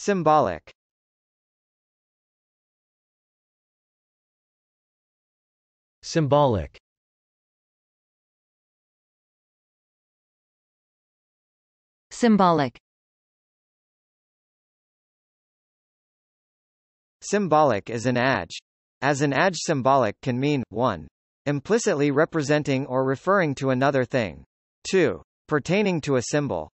Symbolic Symbolic Symbolic Symbolic is an adj. As an adj symbolic can mean, 1. Implicitly representing or referring to another thing. 2. Pertaining to a symbol.